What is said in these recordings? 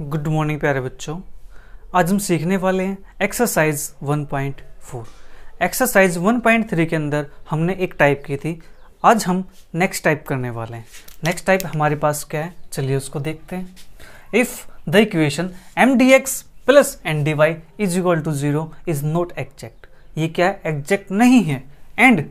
good morning प्यारे बच्चों आज हम सीखने वाले हैं एक्सरसाइज 1.4 एक्सरसाइज 1.3 के अंदर हमने एक टाइप की थी आज हम नेक्स्ट टाइप करने वाले हैं नेक्स्ट टाइप हमारे पास क्या है चलिए उसको देखते हैं if the equation M D x plus N D Y is equal to zero is not exact ये क्या है एग्जैक्ट नहीं है and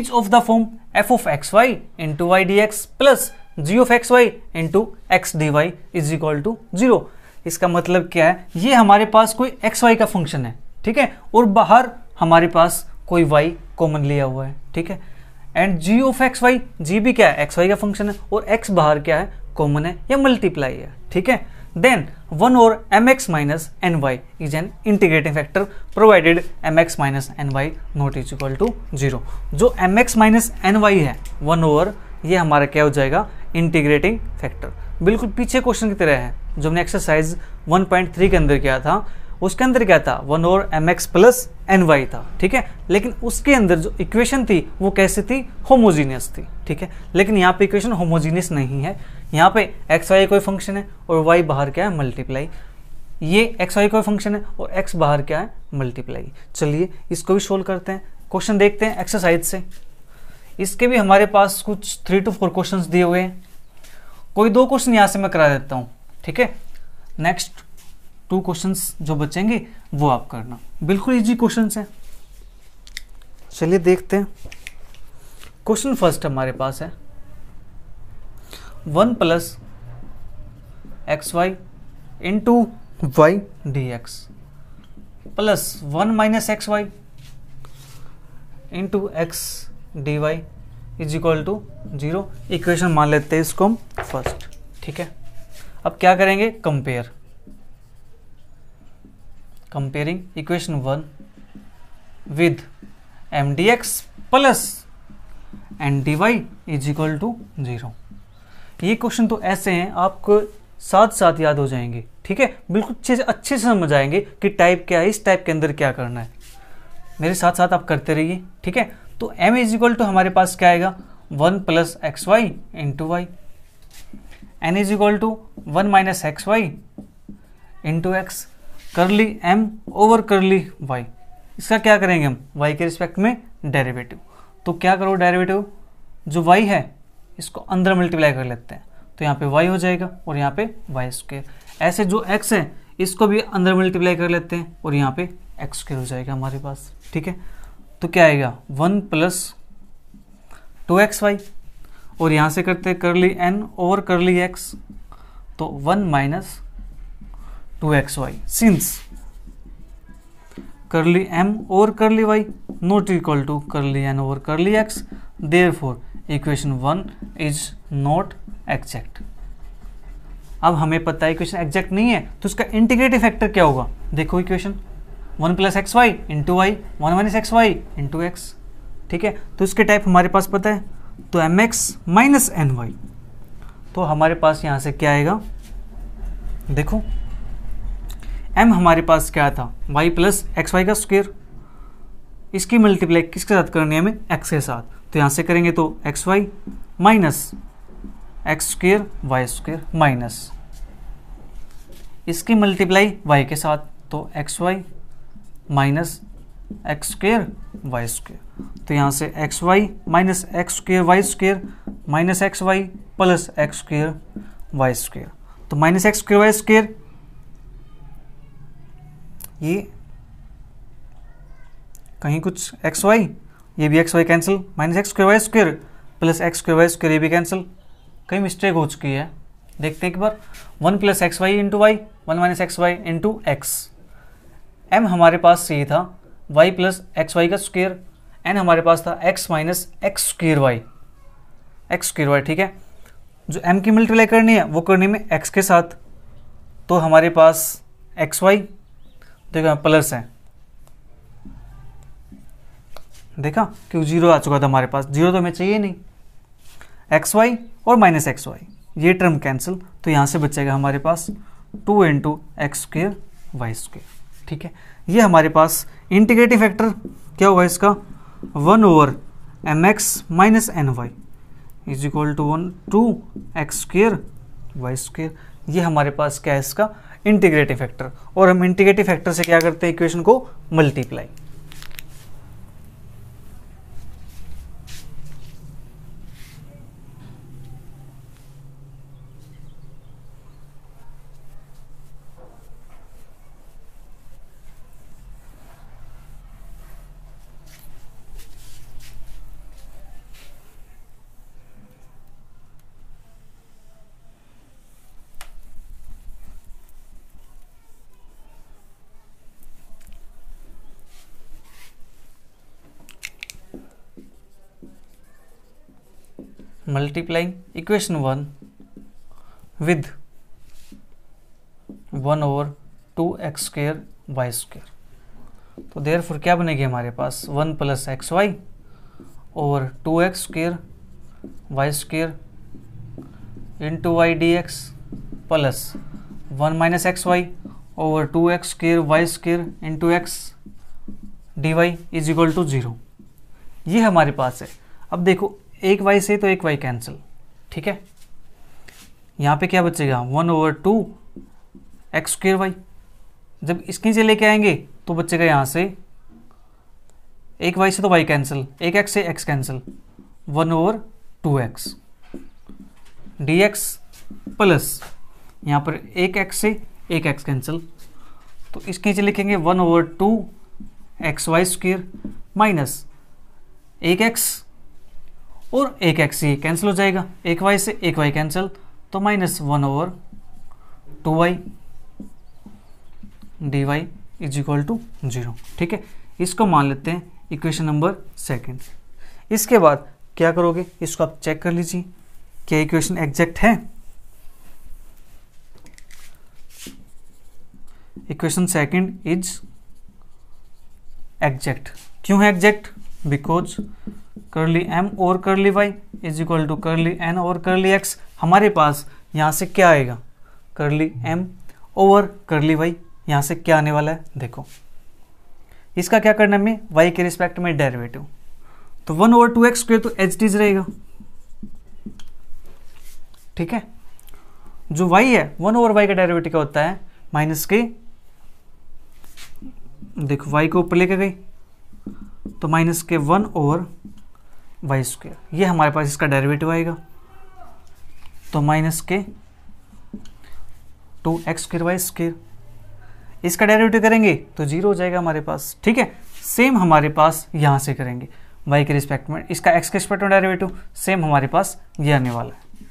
is of the form F of X Y into Y D x plus G of X Y into x D Y is equal to zero इसका मतलब क्या है ये हमारे पास कोई एक्स वाई का फंक्शन है ठीक है और बाहर हमारे पास कोई वाई कॉमन लिया हुआ है ठीक है and G of X Y G भी क्या है एक्स वाई का फंक्शन है और एक्स बाहर क्या है कॉमन है या मल्टीप्लाई है ठीक है देन वन और M x minus N Y is an integrating factor provided M x minus N Y not is equal to zero जो M x minus N Y है वन ओवर ये हमारा क्या हो जाएगा इंटीग्रेटिंग फैक्टर बिल्कुल पीछे क्वेश्चन की तरह है जो हमने एक्सरसाइज 1.3 के अंदर किया था उसके अंदर क्या था वन और M X plus N Y था ठीक है लेकिन उसके अंदर जो इक्वेशन थी वो कैसी थी होमोजीनियस थी ठीक है लेकिन यहाँ पे इक्वेशन होमोजीनियस नहीं है यहाँ पे एक्स वाई कोई फंक्शन है और वाई बाहर क्या है मल्टीप्लाई ये एक्स वाई कोई फंक्शन है और एक्स बाहर क्या है मल्टीप्लाई चलिए इसको भी सोल्व करते हैं क्वेश्चन देखते हैं एक्सरसाइज से इसके भी हमारे पास कुछ थ्री टू फोर क्वेश्चन दिए हुए हैं कोई दो क्वेश्चन यहाँ से मैं करा देता हूँ ठीक है नेक्स्ट टू क्वेश्चंस जो बचेंगे वो आप करना बिल्कुल इजी क्वेश्चंस हैं चलिए देखते हैं क्वेश्चन फर्स्ट हमारे पास है one plus x Y into Y D x plus one minus x Y into x D Y is equal to zero equation मान लेते हैं इसको हम फर्स्ट ठीक है अब क्या करेंगे compare comparing equation one with M D x plus N D Y is equal to zero ये क्वेश्चन तो ऐसे हैं आपको साथ साथ याद हो जाएंगे ठीक है बिल्कुल अच्छे से अच्छे से समझ आएंगे कि टाइप क्या है इस टाइप के अंदर क्या करना है मेरे साथ साथ आप करते रहिए ठीक है तो m इज इक्वल टू हमारे पास क्या आएगा one plus x Y into Y N is equal to one minus x Y into X curly M over curly Y इसका क्या करेंगे हम वाई के रिस्पेक्ट में डेरिवेटिव तो क्या करो डेरिवेटिव जो वाई है इसको अंदर मल्टीप्लाई कर लेते हैं तो यहाँ पे वाई हो जाएगा और यहाँ पे वाई स्क्वेयर ऐसे जो एक्स है इसको भी अंदर मल्टीप्लाई कर लेते हैं और यहाँ पे एक्स स्क्वेयर हो जाएगा हमारे पास ठीक है तो क्या आएगा one plus two x Y और यहाँ से करते curly N over curly X तो one minus two x Y since curly M कर curly Y not equal to curly N over curly X therefore equation one is not exact अब हमें पता है इक्वेशन एग्जैक्ट नहीं है तो उसका इंटीग्रेटिव फैक्टर क्या होगा देखो equation one plus x Y into Y one minus x Y into X ठीक है तो इसके टाइप हमारे पास पता है तो M x minus N Y तो हमारे पास यहाँ से क्या आएगा देखो एम हमारे पास क्या था वाई प्लस एक्स वाई का स्क्वेयर इसकी मल्टीप्लाई किसके साथ करनी है हमें एक्स के साथ तो यहाँ से करेंगे तो x Y minus X square Y square minus इसकी मल्टीप्लाई वाई के साथ तो x Y minus X square Y square तो यहाँ से x Y minus X square Y square minus x Y plus x square Y square तो minus X square Y square ये कहीं कुछ एक्स वाई ये भी X Y cancel minus X square Y square plus x square Y square ये भी cancel कहीं mistake हो चुकी है देखते हैं एक बार one plus x Y into Y one minus x Y into X M हमारे पास ये था वाई प्लस एक्स वाई का स्क्वेयर एन हमारे पास था X minus X square Y x square Y ठीक है जो एम की मल्टीप्लाई करनी है वो करनी में एक्स के साथ तो हमारे पास एक्स वाई देखो प्लस है देखा क्यों जीरो आ चुका था हमारे पास जीरो तो हमें चाहिए नहीं एक्स वाई और माइनस एक्स वाई ये टर्म कैंसिल तो यहाँ से बचेगा हमारे पास two into X square Y square ठीक है ये हमारे पास इंटीग्रेटिव फैक्टर क्या होगा इसका one over M x minus N Y is equal to one two x square Y square ये हमारे पास क्या है इसका इंटीग्रेटिव फैक्टर और हम इंटीग्रेटिव फैक्टर से क्या करते हैं इक्वेशन को multiply multiplying equation one with one over two x square Y square तो देर फिर क्या बनेगी हमारे पास one plus x Y over two x square Y square into Y D x plus one minus x Y over two x square Y square into x D Y is equal to zero ये हमारे पास है अब देखो एक Y से तो एक वाई कैंसिल ठीक है यहां पे क्या बचेगा one over two x square Y जब इसकी से लेके आएंगे तो बचेगा यहां से एक वाई से तो वाई कैंसिल एक एक्स से X cancel one over two x D x plus यहाँ पर एक एक्स से एक एक्स कैंसिल तो इसके नीचे लिखेंगे one over two x Y square minus एक एक्स और एक एक्स ये कैंसिल हो जाएगा एक वाई से एक वाई कैंसिल तो minus one over two Y D Y is equal to zero ठीक है इसको मान लेते हैं इक्वेशन नंबर सेकंड इसके बाद क्या करोगे इसको आप चेक कर लीजिए क्या इक्वेशन एग्जैक्ट है इक्वेशन सेकंड इज एग्जैक्ट क्यों है एग्जैक्ट बिकॉज करली एम और curly y is equal to curly n और करली एक्स हमारे पास यहाँ से क्या आएगा करली एम ओवर करली वाई यहाँ से क्या आने वाला है देखो इसका क्या करना है हमें वाई के रिस्पेक्ट में डेरिवेटिव तो वन ओवर टू एक्स तो एच डीज रहेगा ठीक है जो वाई है वन ओवर वाई का डेरिवेटिव क्या होता है माइनस के देखो वाई को ऊपर लेके गई तो माइनस के वन ओवर वाई स्क्वेयर ये हमारे पास इसका डेरिवेटिव आएगा तो माइनस के two x square Y square इसका डेरिवेटिव करेंगे तो जीरो हो जाएगा हमारे पास ठीक है सेम हमारे पास यहां से करेंगे वाई के रिस्पेक्ट में इसका एक्स के रिस्पेक्ट में डेरिवेटिव सेम हमारे पास ये आने वाला है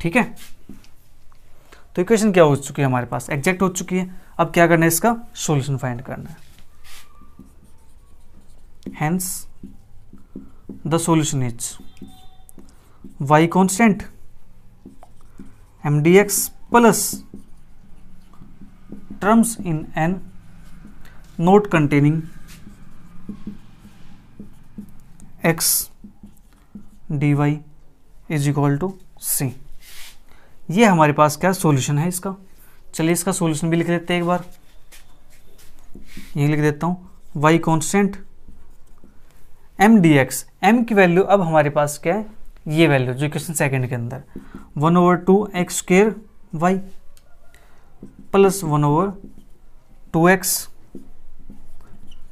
ठीक है तो इक्वेशन क्या हो चुकी है हमारे पास एग्जैक्ट हो चुकी है अब क्या करना है इसका सोल्यूशन फाइंड करना है hence the solution is y constant mdx plus terms in an node containing x dy is equal to c ये हमारे पास क्या सॉल्यूशन है इसका चलिए इसका सॉल्यूशन भी लिख देते हैं एक बार ये लिख देता हूँ y constant m D x m की वैल्यू अब हमारे पास क्या है ये वैल्यू जो क्वेश्चन सेकंड के अंदर one over two x square y plus one over two x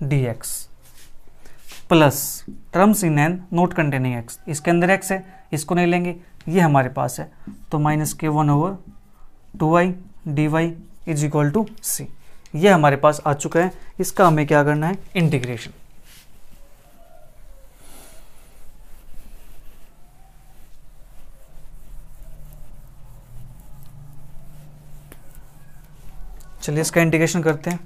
D x plus terms in n not containing x इसके अंदर एक्स है इसको नहीं लेंगे ये हमारे पास है तो माइनस के one over two Y D Y is equal to c ये हमारे पास आ चुका है इसका हमें क्या करना है इंटीग्रेशन चलिए इसका इंटीग्रेशन करते हैं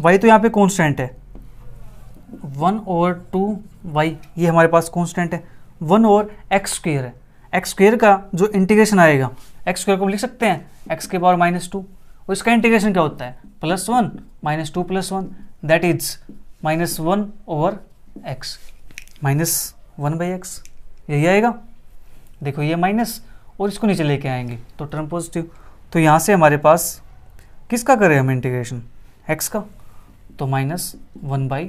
वाई तो यहाँ पे कॉन्स्टेंट है वन ओवर टू वाई ये हमारे पास कॉन्स्टेंट है वन ओवर एक्स स्क्र है एक्स स्क्र का जो इंटीग्रेशन आएगा एक्स स्क्र को हम लिख सकते हैं एक्स के पावर माइनस टू और इसका इंटीग्रेशन क्या होता है plus one minus two plus one that is minus one over x minus one by x यही आएगा देखो ये माइनस और इसको नीचे लेके आएंगे तो टर्म पॉजिटिव तो यहाँ से हमारे पास किसका करें हम इंटीग्रेशन एक्स का तो माइनस वन बाई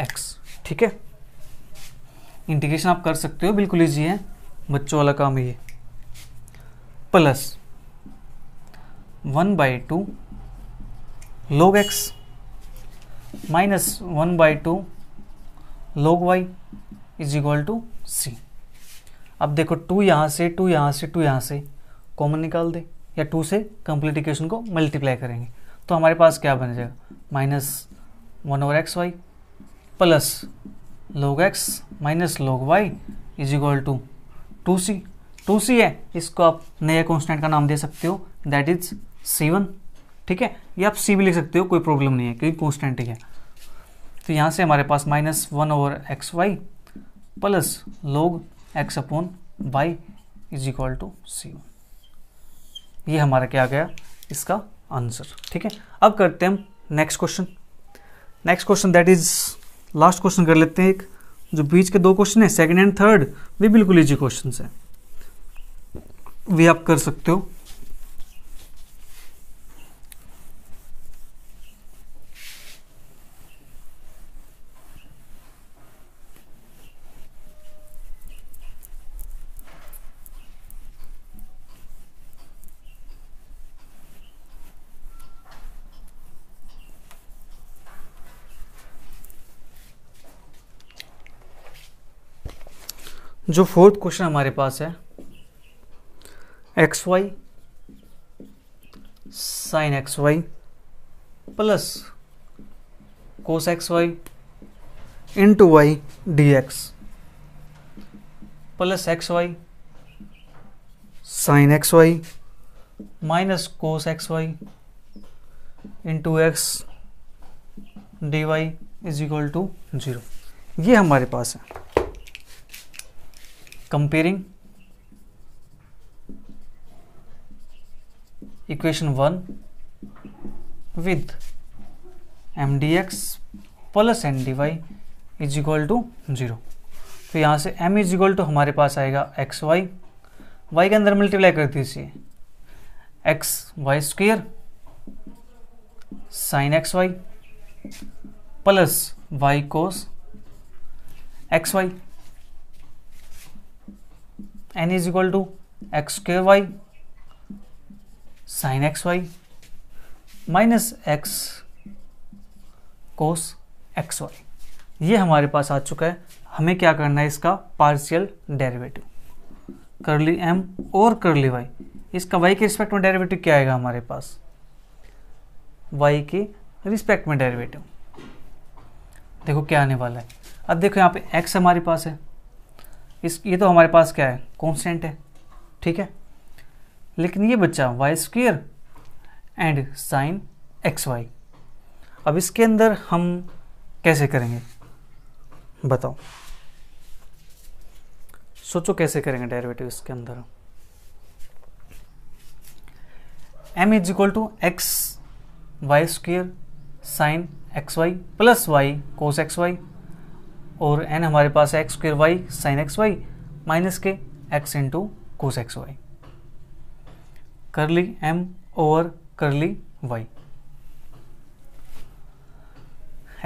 एक्स ठीक है इंटीग्रेशन आप कर सकते हो बिल्कुल ईजी है बच्चों वाला काम ये plus one by two log x minus one by two log Y is equal to c अब देखो टू यहां से टू यहां से टू यहां से कॉमन निकाल दे या टू से कंप्लीट इक्वेशन को मल्टीप्लाई करेंगे तो हमारे पास क्या बन जाएगा minus one over x Y plus log x minus log Y is equal to two c two c है इसको आप नया कॉन्स्टेंट का नाम दे सकते हो दैट इज सी वन ठीक है या आप सी भी लिख सकते हो कोई प्रॉब्लम नहीं है क्योंकि कॉन्स्टेंट ही है तो यहाँ से हमारे पास minus one over x Y plus log x upon y is equal to c one ये हमारा क्या आ गया इसका आंसर ठीक है अब करते हैं हम next question next question that is last question कर लेते हैं एक जो बीच के दो क्वेश्चन है सेकेंड एंड थर्ड वे बिल्कुल इजी क्वेश्चन है वे आप कर सकते हो जो फोर्थ क्वेश्चन हमारे पास है x y sine x Y plus cos x Y into Y D x plus x y sine x Y minus cos x Y into x D Y is equal to zero ये हमारे पास है comparing equation 1 with mdx plus N D Y is equal to zero तो यहाँ से m is equal to हमारे पास आएगा एक्स वाई वाई के अंदर मल्टीप्लाई कर दीजिए x y square sine x Y plus y cos x y N is equal to x के y sine x Y minus x cos x Y ये हमारे पास आ चुका है हमें क्या करना है इसका पार्शियल डेरिवेटिव करली एम और करली वाई इसका वाई के रिस्पेक्ट में डेरिवेटिव क्या आएगा हमारे पास वाई के रिस्पेक्ट में डेरिवेटिव देखो क्या आने वाला है अब देखो यहाँ पे एक्स हमारे पास है इस ये तो हमारे पास क्या है कॉन्स्टेंट है ठीक है लेकिन ये बच्चा y square and sine x y अब इसके अंदर हम कैसे करेंगे बताओ सोचो कैसे करेंगे डेरिवेटिव इसके अंदर m is equal to x y square sine x Y plus y cos x Y और एन हमारे पास x square y sine x Y minus के x into cos x y curly M over curly y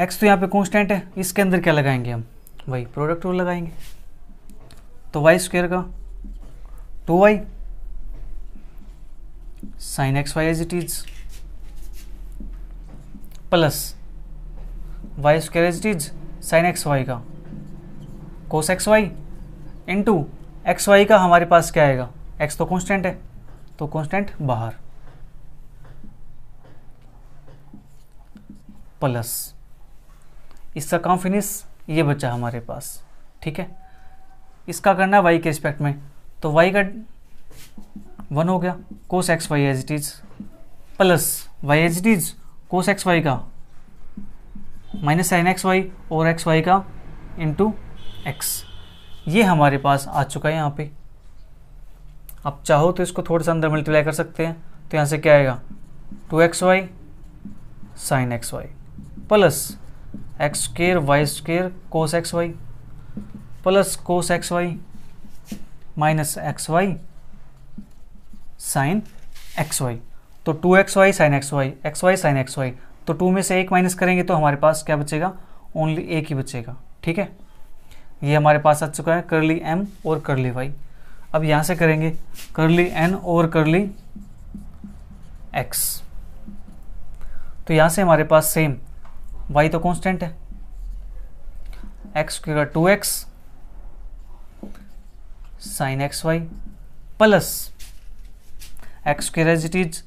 x तो यहाँ पे constant है इसके अंदर क्या लगाएंगे हम वही प्रोडक्ट रूल लगाएंगे तो वाई स्क्वेयर का two y sine x y as it is plus y square as it is sine x Y का cos x Y into x Y का हमारे पास क्या आएगा एक्स तो कॉन्स्टेंट है तो कॉन्स्टेंट बाहर प्लस इसका काम फिनिश ये बचा हमारे पास ठीक है इसका करना है वाई के रिस्पेक्ट में तो वाई का वन हो गया cos x y as it is plus y as it is cos x Y का माइनस साइन एक्स वाई और एक्स वाई का इंटू एक्स ये हमारे पास आ चुका है यहाँ पे आप चाहो तो इसको थोड़ा सा अंदर मल्टीप्लाई कर सकते हैं तो यहाँ से क्या आएगा two x y sine x Y plus x square y square cos x Y plus cos x Y minus x y sine x y तो two x y sine x Y x y sine x y तो two में से एक minus करेंगे तो हमारे पास क्या बचेगा ओनली एक ही बचेगा ठीक है ये हमारे पास आ चुका है करली एम और करली वाई अब यहां से करेंगे करली एन और करली एक्स तो यहां से हमारे पास सेम वाई तो कॉन्स्टेंट है एक्स क्यूगा two x sine x Y plus x square as it is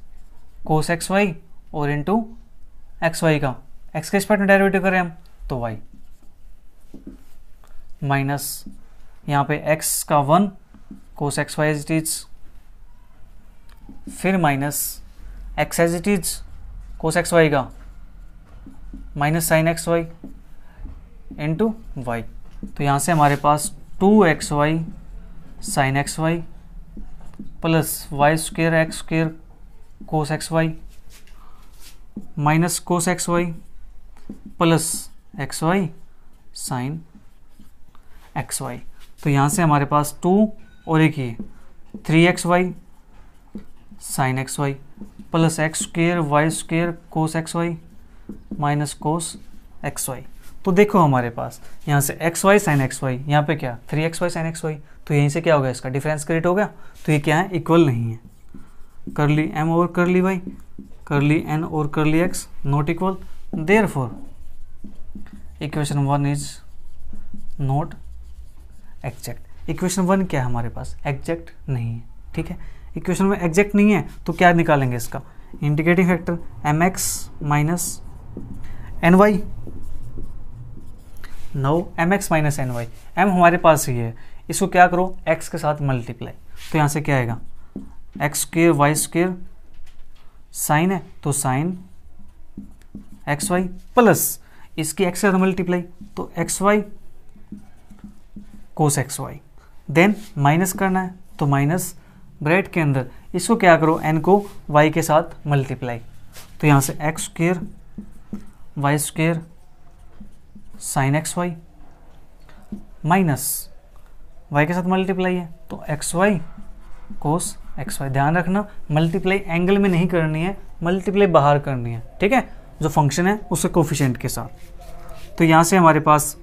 cos x Y और इंटू एक्स वाई का एक्स के रिस्पेक्ट में डेरिवेटिव करें हम तो वाई माइनस यहाँ पे एक्स का one cos x y as is फिर minus x as it is cos x Y का minus sine x Y into y तो यहाँ से हमारे पास two x y sine x Y plus y square x square cos x Y minus cos x Y plus x y sine x y तो यहाँ से हमारे पास टू और एक ही three x y sine x Y plus x square Y square cos x Y minus cos x y तो देखो हमारे पास यहाँ से x y sine x y यहाँ पे क्या three x y sine x y तो यहीं से क्या होगा इसका डिफरेंस क्रिएट हो गया तो ये क्या है इक्वल नहीं है कर ली m over curly y curly n or curly x not equal therefore equation 1 is not exact equation 1 kya है हमारे पास exact nahi hai theek hai equation mein exact nahi hai to kya nikalenge iska integrating factor mx minus ny no m x minus N y m हमारे पास ही है इसको क्या करो x के साथ मल्टीप्लाई तो यहाँ से क्या आएगा x square Y square sine है तो साइन एक्स वाई प्लस इसकी एक्स का मल्टीप्लाई तो x Y cos x y then minus करना है तो माइनस ब्रेड के अंदर इसको क्या करो एन को वाई के साथ मल्टीप्लाई तो यहां से x square Y square sine x Y minus y के साथ मल्टीप्लाई है तो x Y cos x y ध्यान रखना मल्टीप्लाई एंगल में नहीं करनी है मल्टीप्लाई बाहर करनी है ठीक है जो फंक्शन है उसके कोफिशेंट के साथ तो यहाँ से हमारे पास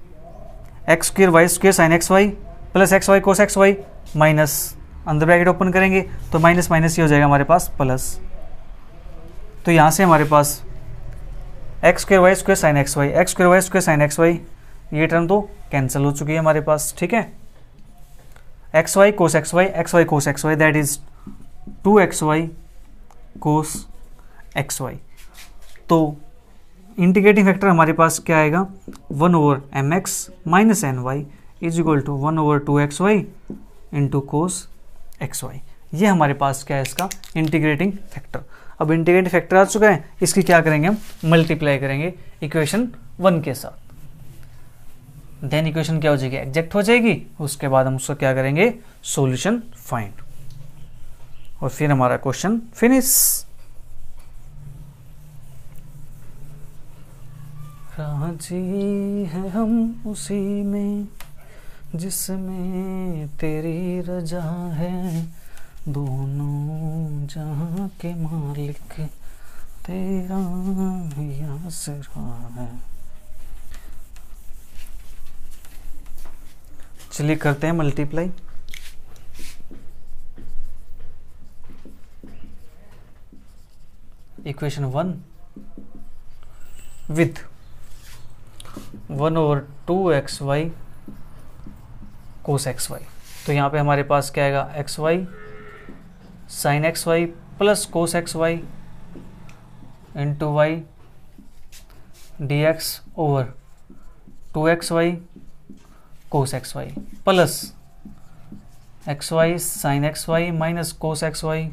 x square Y square sine x Y plus x Y cos x Y minus अंदर ब्रैकेट ओपन करेंगे तो माइनस माइनस ये हो जाएगा हमारे पास प्लस तो यहाँ से हमारे पास x square Y square sine x Y x square Y square sine x Y ये टर्म तो कैंसिल हो चुकी है हमारे पास ठीक है x Y cos x Y x Y cos x y that is two x Y cos x y तो इंटीग्रेटिंग फैक्टर हमारे पास क्या आएगा one over M x minus N Y is equal to one over two x Y into cos x Y ये हमारे पास क्या है इसका इंटीग्रेटिंग फैक्टर अब इंटीग्रेटिंग फैक्टर आ चुका है इसकी क्या करेंगे हम मल्टीप्लाई करेंगे इक्वेशन वन के साथ देन इक्वेशन क्या हो जाएगी एग्जैक्ट हो जाएगी उसके बाद हम उसको क्या करेंगे सोल्यूशन फाइंड और फिर हमारा क्वेश्चन फिनिश राजी है हम उसी में जिसमें तेरी रजा है दोनों जहाँ के मालिक तेरा आसरा है चलिए करते हैं multiply equation one with one over two x Y cos x y तो यहाँ पे हमारे पास क्या आएगा x y sine x Y plus cos x Y into Y D x over two x Y cos x Y plus x y sine x Y minus cos x Y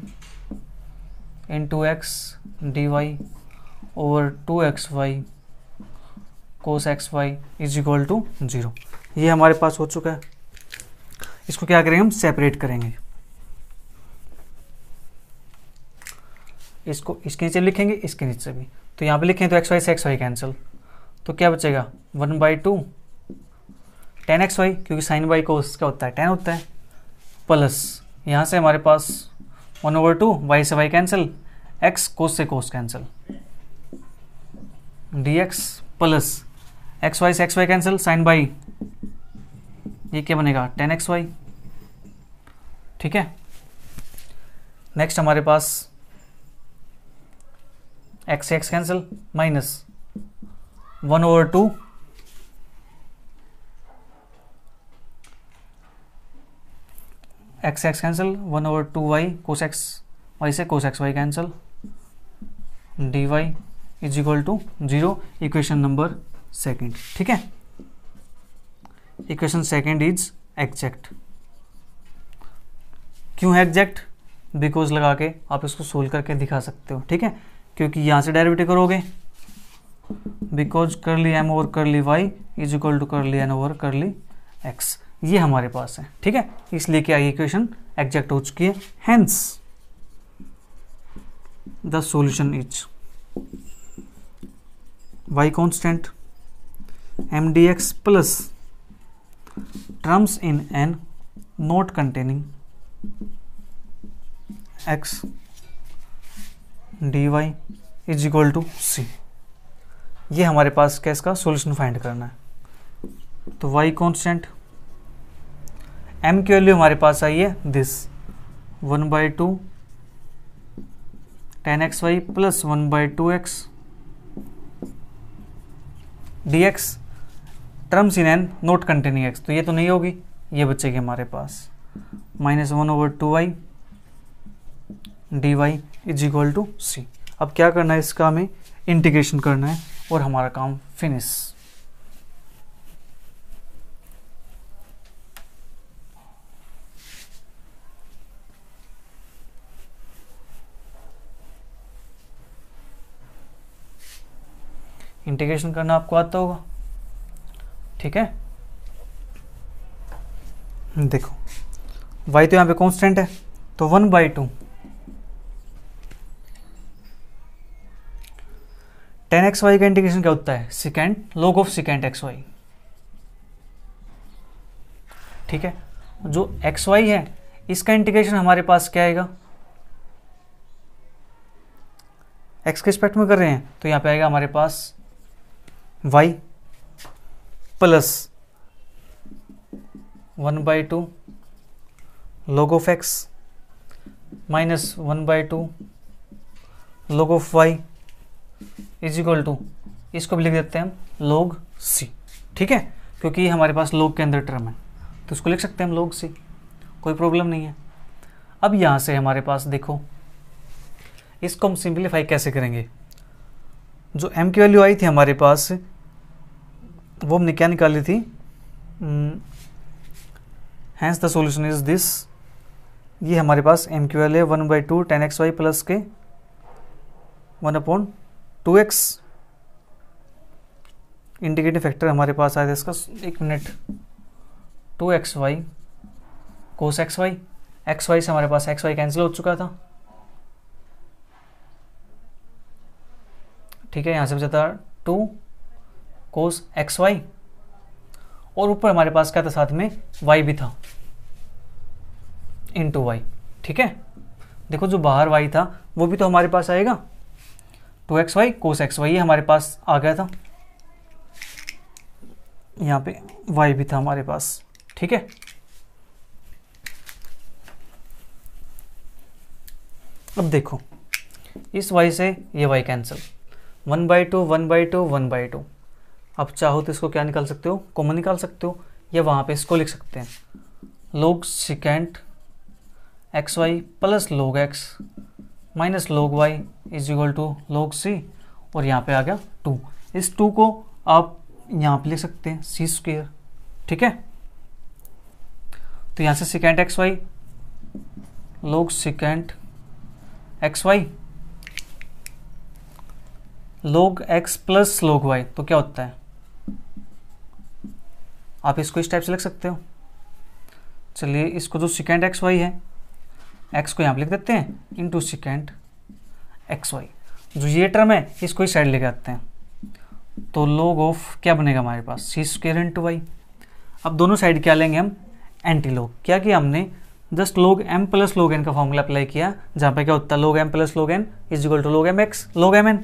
into x D y over two x Y cos x Y is equal to zero ये हमारे पास हो चुका है इसको क्या करेंगे हम separate करेंगे इसको इसके नीचे लिखेंगे इसके नीचे भी तो यहाँ पे लिखें तो एक्स वाई से एक्स वाई कैंसिल तो क्या बचेगा one by two ten x y क्योंकि साइन बाई को क्या होता है टेन होता है प्लस यहाँ से हमारे पास वन ओवर टू वाई से वाई कैंसिल एक्स कोस से cos cancel d x x plus x Y से x Y cancel sine by ये क्या बनेगा टेन एक्स वाई ठीक है नेक्स्ट हमारे पास x x cancel minus one over two x x cancel one over two y cos x Y से cos x Y cancel d Y is equal to zero equation number second ठीक है equation second is exact क्यों है exact because लगा के आप इसको solve करके दिखा सकते हो ठीक है क्योंकि यहां से डायरेविटिव करोगे बिकॉज कर ली m over curly y is equal to curly N over कर ली एक्स ये हमारे पास है ठीक है इसलिए क्या इक्वेशन एग्जैक्ट हो चुकी है hence the solution is y constant mdx plus terms in n not containing x dy is equal to c ये हमारे पास क्या इसका सोल्यूशन फाइंड करना है तो y कॉन्स्टेंट m की वैल्यू हमारे पास आई है this one by two ten x Y plus one by two x D x terms in n not containing x तो ये तो नहीं होगी ये बचेगी हमारे पास minus one over two Y D Y is equal to c अब क्या करना है इसका हमें इंटीग्रेशन करना है और हमारा काम फिनिश इंटीग्रेशन करना आपको आता होगा ठीक है देखो वाई तो यहाँ पे कांस्टेंट है तो one by two ten x Y का इंटीग्रेशन क्या होता है सिकेंड लोग ऑफ सिकेंड एक्स वाई ठीक है जो एक्स वाई है इसका इंटीग्रेशन हमारे पास क्या आएगा एक्स के रिस्पेक्ट में कर रहे हैं तो यहां पे आएगा हमारे पास y plus one by two log of x minus 1 by 2 log of y is equal to इसको भी लिख देते हैं हम log c ठीक है क्योंकि हमारे पास log के अंदर टर्म है तो इसको लिख सकते हैं हम log c कोई प्रॉब्लम नहीं है अब यहाँ से हमारे पास देखो इसको हम सिंप्लीफाई कैसे करेंगे जो m की वैल्यू आई थी हमारे पास वो हमने क्या निकाली थी hence the solution is this ये हमारे पास एम क्यू एल है one by two ten x Y plus के one upon two X indicative factor हमारे पास आया था इसका एक minute two x Y cos x Y x Y से हमारे पास एक्स वाई कैंसिल हो चुका था ठीक है यहाँ से बचा था टू कोस एक्स वाई और ऊपर हमारे पास क्या था साथ में वाई भी था इन टू वाई ठीक है देखो जो बाहर वाई था वो भी तो हमारे पास आएगा two x Y cos x Y हमारे पास आ गया था यहाँ पे वाई भी था हमारे पास ठीक है अब देखो इस वाई से ये Y cancel one by two one by two one by two आप चाहो तो इसको क्या निकाल सकते हो कॉमन निकाल सकते हो या वहाँ पे इसको लिख सकते हैं log secant X Y plus log x minus log Y is equal to log C और यहाँ पे आ गया टू इस टू को आप यहाँ पे लिख सकते हैं सी स्क्र ठीक है तो यहाँ से secant X Y log secant X Y log X plus log Y तो क्या होता है आप इसको इस टाइप से लिख सकते हो चलिए इसको जो सिकेंड एक्स वाई है एक्स को यहाँ पर लिख देते हैं into secant X Y जो ये टर्म है इसको इस साइड लेके आते हैं तो लोग ऑफ क्या बनेगा हमारे पास सी स्क्र इंटू वाई अब दोनों साइड क्या लेंगे हम एंटी लोग क्या किया हमने just log M plus log N का फॉर्मूला अप्लाई किया जहाँ पे क्या होता है log M plus log N is equal to log M X log M N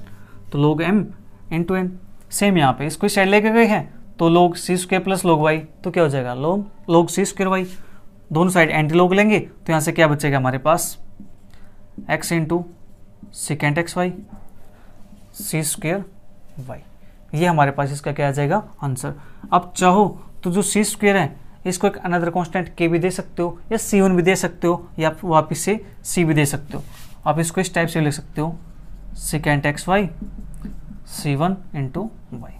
तो log M into N same यहाँ पे इसको इस साइड लेके गए हैं तो log C square plus log Y तो क्या हो जाएगा log log C square Y दोनों साइड एंटी लोग लेंगे तो यहाँ से क्या बचेगा हमारे पास X into secant X Y C square Y ये हमारे पास इसका क्या आ जाएगा आंसर अब चाहो तो जो सी स्क्वेयर है इसको एक अनदर कॉन्स्टेंट के भी दे सकते हो या सी वन भी दे सकते हो या वापिस से सी भी दे सकते हो आप इसको इस टाइप से लिख सकते हो secant X Y C one into Y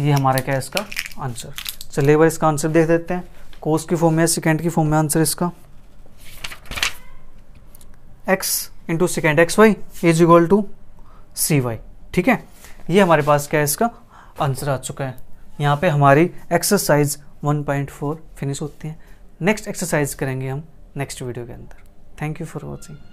ये हमारा क्या है इसका आंसर चलिए एक बार इसका आंसर देख देते हैं कोस की फॉर्म में सेकेंड की फॉर्म में आंसर इसका X into secant X Y is equal to C Y ठीक है ये हमारे पास क्या है इसका आंसर आ चुका है यहाँ पे हमारी एक्सरसाइज 1.4 फिनिश होती है नेक्स्ट एक्सरसाइज करेंगे हम नेक्स्ट वीडियो के अंदर थैंक यू फॉर वॉचिंग